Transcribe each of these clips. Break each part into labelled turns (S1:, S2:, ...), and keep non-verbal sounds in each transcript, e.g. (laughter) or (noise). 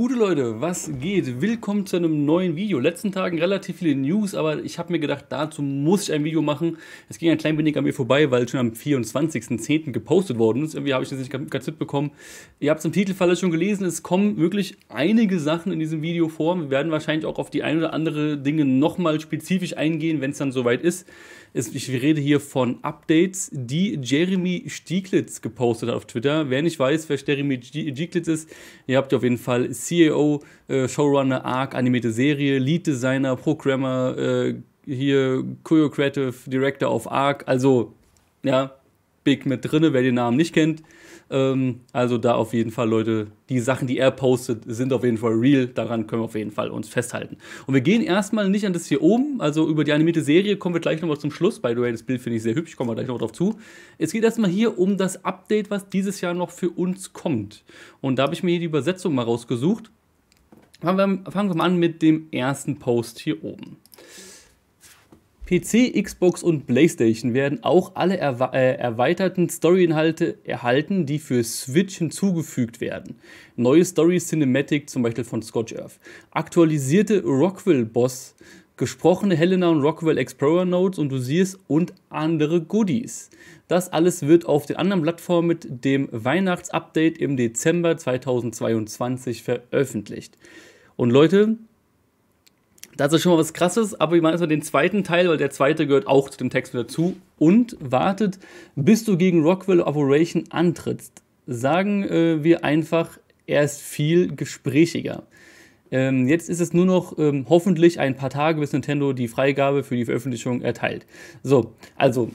S1: Gute Leute, was geht? Willkommen zu einem neuen Video. Letzten Tagen relativ viele News, aber ich habe mir gedacht, dazu muss ich ein Video machen. Es ging ein klein wenig an mir vorbei, weil es schon am 24.10. gepostet worden ist. Irgendwie habe ich das nicht ganz mitbekommen. Ihr habt es im Titelfall schon gelesen, es kommen wirklich einige Sachen in diesem Video vor. Wir werden wahrscheinlich auch auf die ein oder andere Dinge nochmal spezifisch eingehen, wenn es dann soweit ist ich rede hier von Updates, die Jeremy Stieglitz gepostet hat auf Twitter. Wer nicht weiß, wer Jeremy Stieglitz ist, ihr habt ja auf jeden Fall CEO, äh, Showrunner, Arc, animierte Serie, Lead Designer, Programmer, äh, hier Creative Director auf Arc. Also, ja, Big mit drinne, wer den Namen nicht kennt. Ähm, also da auf jeden Fall, Leute, die Sachen, die er postet, sind auf jeden Fall real. Daran können wir auf jeden Fall uns festhalten. Und wir gehen erstmal nicht an das hier oben. Also über die animierte Serie kommen wir gleich nochmal zum Schluss. By the way, das Bild finde ich sehr hübsch. Kommen wir gleich nochmal drauf zu. Es geht erstmal hier um das Update, was dieses Jahr noch für uns kommt. Und da habe ich mir hier die Übersetzung mal rausgesucht. Fangen wir, fangen wir mal an mit dem ersten Post hier oben. PC, Xbox und PlayStation werden auch alle erwe äh, erweiterten Story-Inhalte erhalten, die für Switch hinzugefügt werden. Neue Story Cinematic, zum Beispiel von Scotch Earth. Aktualisierte Rockwell-Boss, gesprochene Helena und Rockwell Explorer Notes und Dosiers und andere Goodies. Das alles wird auf den anderen Plattformen mit dem Weihnachtsupdate im Dezember 2022 veröffentlicht. Und Leute, das ist schon mal was Krasses, aber wir machen erstmal den zweiten Teil, weil der zweite gehört auch zu dem Text mit dazu. Und wartet, bis du gegen Rockwell Operation antrittst. Sagen äh, wir einfach, er ist viel gesprächiger. Ähm, jetzt ist es nur noch ähm, hoffentlich ein paar Tage, bis Nintendo die Freigabe für die Veröffentlichung erteilt. So, also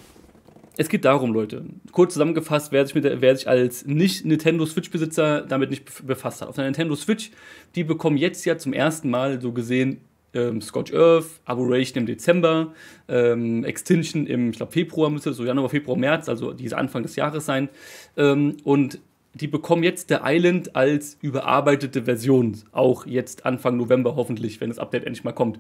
S1: es geht darum, Leute. Kurz zusammengefasst, wer sich, der, wer sich als nicht-Nintendo Switch-Besitzer damit nicht befasst hat. Auf der Nintendo Switch, die bekommen jetzt ja zum ersten Mal so gesehen ähm, Scotch Earth, Arboration im Dezember, ähm, Extinction im, ich glaube, Februar müsste so Januar, Februar, März, also dieser Anfang des Jahres sein. Ähm, und die bekommen jetzt der Island als überarbeitete Version, auch jetzt Anfang November hoffentlich, wenn das Update endlich mal kommt.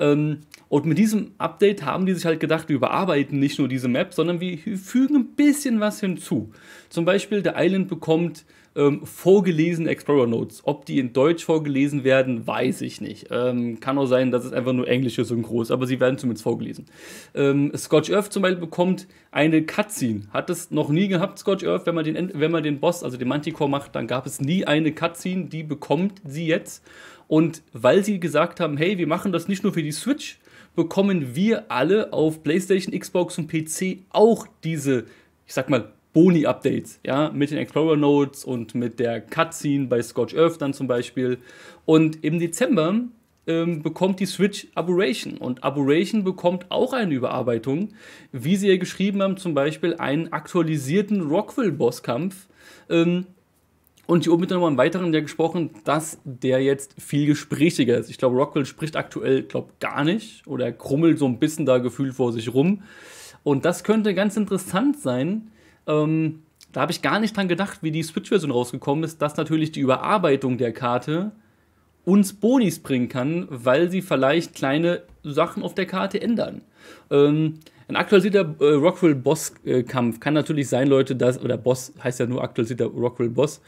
S1: Ähm, und mit diesem Update haben die sich halt gedacht, wir überarbeiten nicht nur diese Map, sondern wir fügen ein bisschen was hinzu. Zum Beispiel der Island bekommt ähm, vorgelesene Explorer Notes. Ob die in Deutsch vorgelesen werden, weiß ich nicht. Ähm, kann auch sein, dass es einfach nur englische Synchro ist, aber sie werden zumindest vorgelesen. Ähm, Scotch Earth zum Beispiel bekommt eine Cutscene. Hat es noch nie gehabt, Scotch Earth, wenn man den, wenn man den Boss, also den Manticore macht, dann gab es nie eine Cutscene, die bekommt sie jetzt. Und weil sie gesagt haben, hey, wir machen das nicht nur für die Switch, bekommen wir alle auf PlayStation, Xbox und PC auch diese, ich sag mal, Boni-Updates, ja, mit den Explorer Notes und mit der Cutscene bei Scotch Earth dann zum Beispiel. Und im Dezember ähm, bekommt die Switch Aberration und Aberration bekommt auch eine Überarbeitung, wie sie ja geschrieben haben, zum Beispiel einen aktualisierten Rockwell-Bosskampf, ähm, und hier oben wird dann nochmal im Weiteren ja gesprochen, dass der jetzt viel gesprächiger ist. Ich glaube, Rockwell spricht aktuell, glaube gar nicht oder krummelt so ein bisschen da gefühlt vor sich rum. Und das könnte ganz interessant sein. Ähm, da habe ich gar nicht dran gedacht, wie die Switch-Version rausgekommen ist, dass natürlich die Überarbeitung der Karte uns Bonis bringen kann, weil sie vielleicht kleine Sachen auf der Karte ändern. Ähm, ein aktualisierter äh, Rockwell-Boss-Kampf kann natürlich sein, Leute, dass, oder Boss heißt ja nur aktualisierter Rockwell-Boss,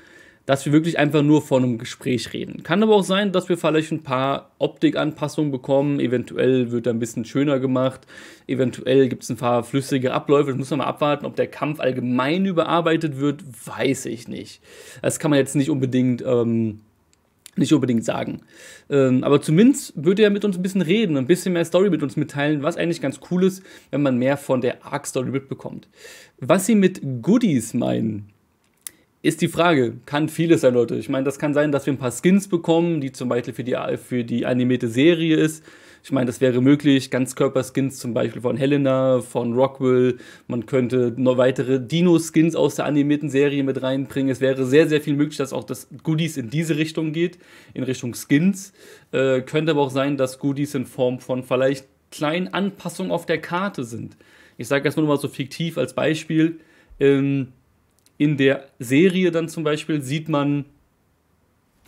S1: dass wir wirklich einfach nur von einem Gespräch reden. Kann aber auch sein, dass wir vielleicht ein paar Optikanpassungen bekommen. Eventuell wird er ein bisschen schöner gemacht. Eventuell gibt es ein paar flüssige Abläufe. Das muss man mal abwarten. Ob der Kampf allgemein überarbeitet wird, weiß ich nicht. Das kann man jetzt nicht unbedingt. Ähm, nicht unbedingt sagen. Ähm, aber zumindest würde er mit uns ein bisschen reden, ein bisschen mehr Story mit uns mitteilen, was eigentlich ganz cool ist, wenn man mehr von der Arc-Story mitbekommt. Was sie mit Goodies meinen, ist die Frage, kann vieles sein, Leute. Ich meine, das kann sein, dass wir ein paar Skins bekommen, die zum Beispiel für die, für die animierte Serie ist. Ich meine, das wäre möglich. Ganzkörperskins zum Beispiel von Helena, von Rockwell. Man könnte noch weitere Dino-Skins aus der animierten Serie mit reinbringen. Es wäre sehr, sehr viel möglich, dass auch das Goodies in diese Richtung geht, in Richtung Skins. Äh, könnte aber auch sein, dass Goodies in Form von vielleicht kleinen Anpassungen auf der Karte sind. Ich sage erstmal nur mal so fiktiv als Beispiel. Ähm, in der Serie dann zum Beispiel sieht man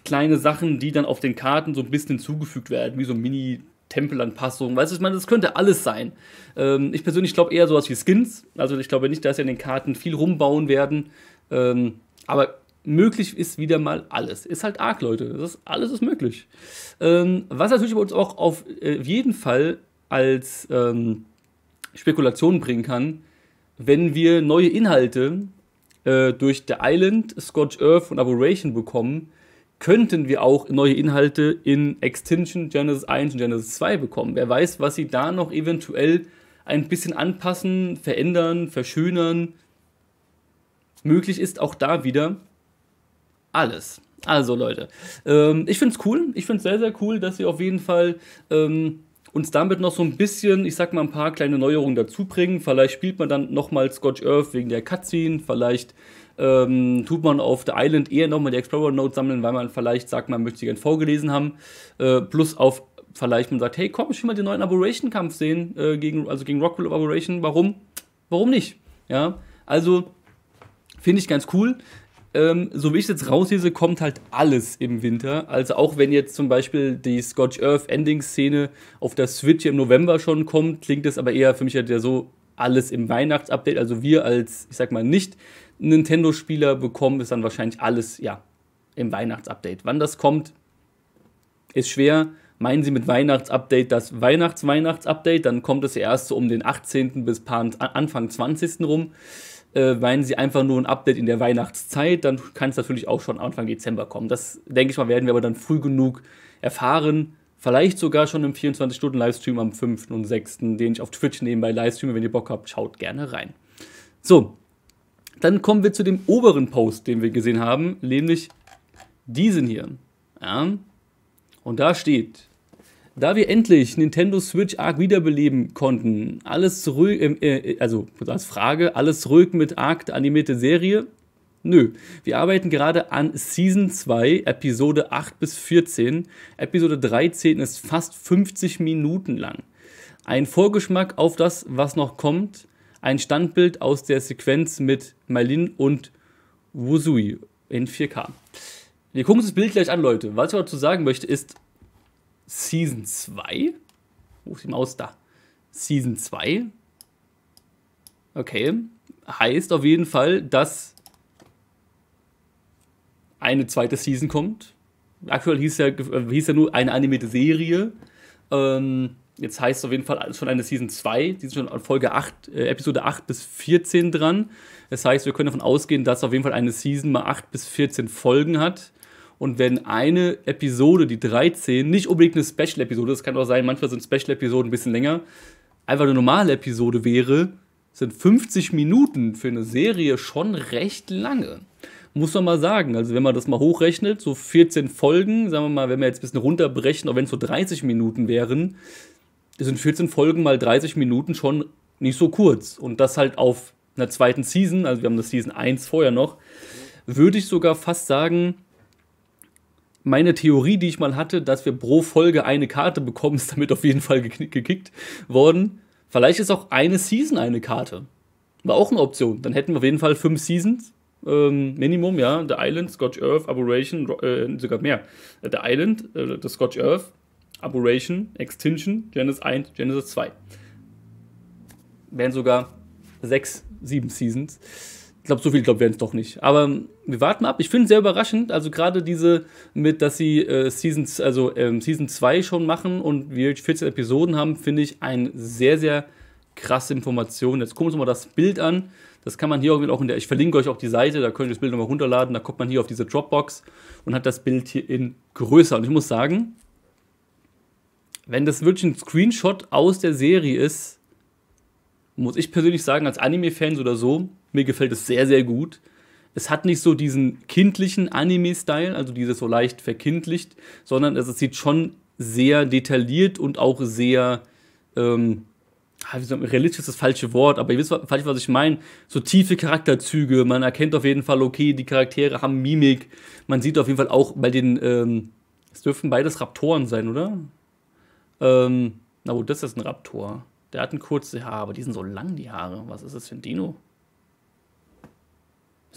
S1: kleine Sachen, die dann auf den Karten so ein bisschen zugefügt werden, wie so Mini- Tempelanpassungen, weißt du, ich meine, das könnte alles sein. Ähm, ich persönlich glaube eher sowas wie Skins. Also ich glaube nicht, dass sie in den Karten viel rumbauen werden. Ähm, aber möglich ist wieder mal alles. Ist halt arg, Leute. Ist, alles ist möglich. Ähm, was natürlich bei uns auch auf äh, jeden Fall als ähm, Spekulation bringen kann, wenn wir neue Inhalte äh, durch The Island, Scotch Earth und Aberration bekommen, könnten wir auch neue Inhalte in Extinction, Genesis 1 und Genesis 2 bekommen. Wer weiß, was sie da noch eventuell ein bisschen anpassen, verändern, verschönern. Möglich ist auch da wieder alles. Also Leute, ähm, ich finde es cool. Ich finde es sehr, sehr cool, dass sie auf jeden Fall ähm, uns damit noch so ein bisschen, ich sag mal, ein paar kleine Neuerungen dazu bringen. Vielleicht spielt man dann nochmal Scotch Earth wegen der Cutscene, vielleicht ähm, tut man auf der Island eher nochmal die Explorer Note sammeln, weil man vielleicht sagt, man möchte sie gerne vorgelesen haben. Äh, plus auf vielleicht man sagt, hey, komm, ich will mal den neuen Aberration-Kampf sehen, äh, gegen, also gegen Rockwell Aberration. Warum? Warum nicht? Ja, also finde ich ganz cool ähm, so wie ich es jetzt rauslese, kommt halt alles im Winter. Also auch wenn jetzt zum Beispiel die Scotch Earth Ending-Szene auf der Switch im November schon kommt, klingt das aber eher für mich halt ja so alles im Weihnachtsupdate. Also wir als, ich sag mal, nicht Nintendo-Spieler bekommen es dann wahrscheinlich alles, ja, im Weihnachtsupdate. Wann das kommt, ist schwer. Meinen Sie mit Weihnachtsupdate das Weihnachts-Weihnachtsupdate? Dann kommt es ja erst so um den 18. bis Anfang 20. rum äh, meinen sie einfach nur ein Update in der Weihnachtszeit, dann kann es natürlich auch schon Anfang Dezember kommen. Das, denke ich mal, werden wir aber dann früh genug erfahren. Vielleicht sogar schon im 24-Stunden-Livestream am 5. und 6., den ich auf Twitch nebenbei livestreame. Wenn ihr Bock habt, schaut gerne rein. So, dann kommen wir zu dem oberen Post, den wir gesehen haben, nämlich diesen hier. Ja. Und da steht, da wir endlich Nintendo Switch Arc wiederbeleben konnten, alles zurück, ähm, äh, äh, also als Frage, alles zurück mit Arc animierte Serie? Nö, wir arbeiten gerade an Season 2, Episode 8 bis 14. Episode 13 ist fast 50 Minuten lang. Ein Vorgeschmack auf das, was noch kommt. Ein Standbild aus der Sequenz mit Malin und Wuzui in 4K. Wir gucken uns das Bild gleich an, Leute. Was ich dazu sagen möchte, ist, Season 2. Wo ist die Maus da? Season 2. Okay. Heißt auf jeden Fall, dass eine zweite Season kommt. Aktuell hieß ja, hieß ja nur eine animierte Serie. Ähm, jetzt heißt es auf jeden Fall schon eine Season 2. Die sind schon an Folge 8, äh, Episode 8 bis 14 dran. Das heißt, wir können davon ausgehen, dass auf jeden Fall eine Season mal 8 bis 14 Folgen hat und wenn eine Episode, die 13, nicht unbedingt eine Special-Episode, das kann auch sein, manchmal sind Special-Episoden ein bisschen länger, einfach eine normale Episode wäre, sind 50 Minuten für eine Serie schon recht lange. Muss man mal sagen, also wenn man das mal hochrechnet, so 14 Folgen, sagen wir mal, wenn wir jetzt ein bisschen runterbrechen, auch wenn es so 30 Minuten wären, sind 14 Folgen mal 30 Minuten schon nicht so kurz. Und das halt auf einer zweiten Season, also wir haben das Season 1 vorher noch, würde ich sogar fast sagen, meine Theorie, die ich mal hatte, dass wir pro Folge eine Karte bekommen, (laughs) ist damit auf jeden Fall gekickt worden. Vielleicht ist auch eine Season eine Karte. War auch eine Option. Dann hätten wir auf jeden Fall fünf Seasons. Ähm, Minimum, ja. The Island, Scotch Earth, Aberration, äh, sogar mehr. Äh, The Island, äh, The Scotch Earth, Aberration, Extinction, Genesis 1, Genesis 2. Wären sogar sechs, sieben Seasons. Ich glaube, so viel glaube werden es doch nicht. Aber ähm, wir warten ab. Ich finde es sehr überraschend, also gerade diese mit, dass sie äh, Seasons, also ähm, Season 2 schon machen und wir 14 Episoden haben, finde ich eine sehr, sehr krasse Information. Jetzt gucken wir uns mal das Bild an. Das kann man hier auch in der, ich verlinke euch auch die Seite, da könnt ihr das Bild nochmal runterladen. Da kommt man hier auf diese Dropbox und hat das Bild hier in größer. Und ich muss sagen, wenn das wirklich ein Screenshot aus der Serie ist, muss ich persönlich sagen, als Anime-Fans oder so, mir gefällt es sehr, sehr gut. Es hat nicht so diesen kindlichen Anime-Style, also dieses so leicht verkindlicht, sondern es sieht schon sehr detailliert und auch sehr, ähm, ah, realistisch ist das falsche Wort, aber ihr wisst falsch, was ich meine. So tiefe Charakterzüge, man erkennt auf jeden Fall, okay, die Charaktere haben Mimik. Man sieht auf jeden Fall auch bei den, ähm, es dürfen beides Raptoren sein, oder? Ähm, na gut, das ist ein Raptor. Der hat ein kurzes Haar, aber die sind so lang, die Haare. Was ist das für ein Dino?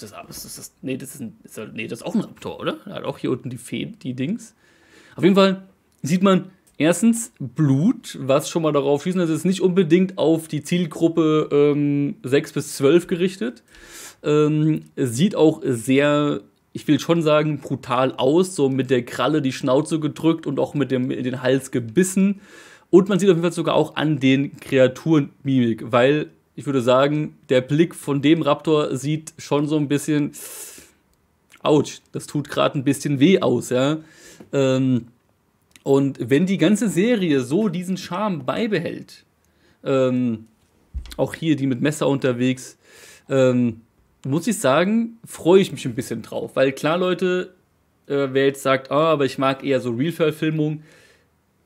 S1: Ist das, ist das, ist das, nee, das ist ein, nee, das ist auch ein Raptor, oder? Er hat auch hier unten die Fäden, die Dings. Auf jeden Fall sieht man erstens Blut, was schon mal darauf schießen, dass also es nicht unbedingt auf die Zielgruppe ähm, 6 bis 12 gerichtet. Ähm, sieht auch sehr, ich will schon sagen, brutal aus, so mit der Kralle die Schnauze gedrückt und auch mit dem den Hals gebissen. Und man sieht auf jeden Fall sogar auch an den Kreaturen Mimik, weil ich würde sagen, der Blick von dem Raptor sieht schon so ein bisschen, Autsch, das tut gerade ein bisschen weh aus, ja. Ähm, und wenn die ganze Serie so diesen Charme beibehält, ähm, auch hier die mit Messer unterwegs, ähm, muss ich sagen, freue ich mich ein bisschen drauf. Weil klar, Leute, äh, wer jetzt sagt, ah, aber ich mag eher so Real-Verfilmung.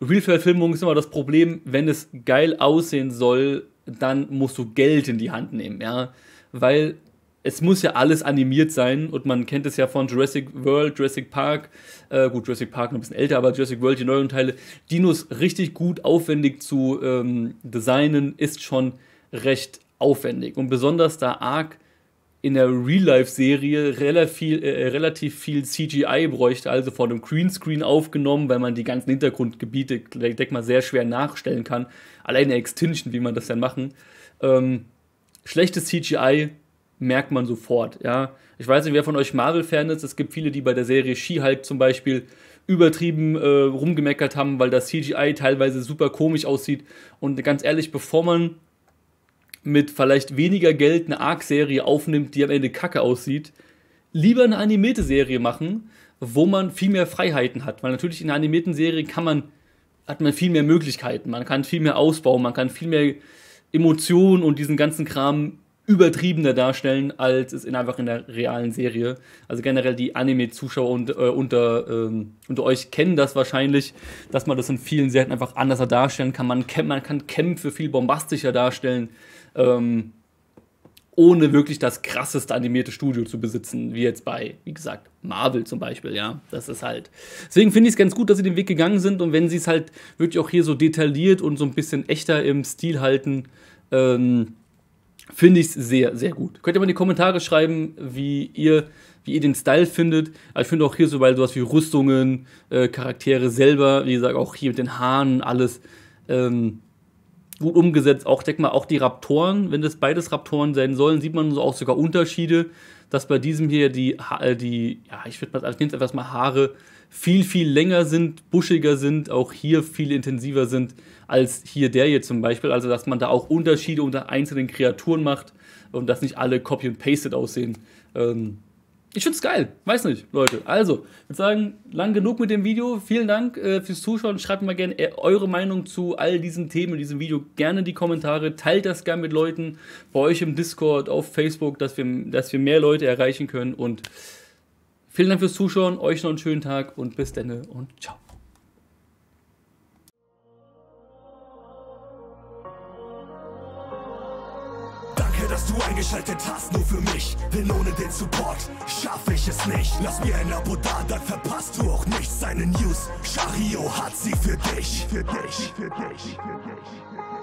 S1: Real-Verfilmung ist immer das Problem, wenn es geil aussehen soll, dann musst du Geld in die Hand nehmen, ja. Weil es muss ja alles animiert sein und man kennt es ja von Jurassic World, Jurassic Park, äh, gut, Jurassic Park noch ein bisschen älter, aber Jurassic World, die neuen Teile, Dinos richtig gut aufwendig zu ähm, designen, ist schon recht aufwendig. Und besonders da Ark in der Real-Life-Serie relativ, äh, relativ viel CGI bräuchte, also vor dem Greenscreen aufgenommen, weil man die ganzen Hintergrundgebiete, denke mal, sehr schwer nachstellen kann. Alleine Extinction, wie man das dann machen. Ähm, schlechtes CGI merkt man sofort, ja. Ich weiß nicht, wer von euch Marvel-Fan ist. Es gibt viele, die bei der Serie She-Hulk zum Beispiel übertrieben äh, rumgemeckert haben, weil das CGI teilweise super komisch aussieht. Und ganz ehrlich, bevor man mit vielleicht weniger Geld eine Arc-Serie aufnimmt, die am Ende kacke aussieht, lieber eine animierte Serie machen, wo man viel mehr Freiheiten hat. Weil natürlich in einer animierten Serie kann man, hat man viel mehr Möglichkeiten, man kann viel mehr ausbauen, man kann viel mehr Emotionen und diesen ganzen Kram übertriebener darstellen, als es in einfach in der realen Serie. Also generell die Anime-Zuschauer und, äh, unter, ähm, unter euch kennen das wahrscheinlich, dass man das in vielen Serien einfach anders darstellen kann. Man, man kann Kämpfe viel bombastischer darstellen, ähm, ohne wirklich das krasseste animierte Studio zu besitzen, wie jetzt bei, wie gesagt, Marvel zum Beispiel, ja. Das ist halt. Deswegen finde ich es ganz gut, dass sie den Weg gegangen sind und wenn sie es halt wirklich auch hier so detailliert und so ein bisschen echter im Stil halten, ähm, finde ich es sehr, sehr gut. Könnt ihr mal in die Kommentare schreiben, wie ihr, wie ihr den Style findet. Aber also ich finde auch hier so bei sowas wie Rüstungen, äh, Charaktere selber, wie gesagt, auch hier mit den Haaren, alles ähm, gut umgesetzt. Auch, denk mal, auch die Raptoren, wenn das beides Raptoren sein sollen, sieht man so auch sogar Unterschiede, dass bei diesem hier die, äh, die ja, ich würde mal als Kind etwas mal Haare viel, viel länger sind, buschiger sind, auch hier viel intensiver sind als hier der hier zum Beispiel. Also dass man da auch Unterschiede unter einzelnen Kreaturen macht und dass nicht alle copy and pasted aussehen. Ähm, ich es geil. Weiß nicht, Leute. Also, ich würde sagen, lang genug mit dem Video. Vielen Dank äh, fürs Zuschauen. Schreibt mal gerne äh, eure Meinung zu all diesen Themen in diesem Video gerne in die Kommentare. Teilt das gerne mit Leuten bei euch im Discord, auf Facebook, dass wir, dass wir mehr Leute erreichen können. Und Vielen Dank fürs Zuschauen, euch noch einen schönen Tag und bis dann und ciao. dass du eingeschaltet hast, nur für mich. Denn ohne den Support schaffe ich es nicht. Lass mir ein Abo da, dann verpasst du auch nichts. Seine News, Shario hat sie für dich. Für dich, für dich, für dich. Für dich.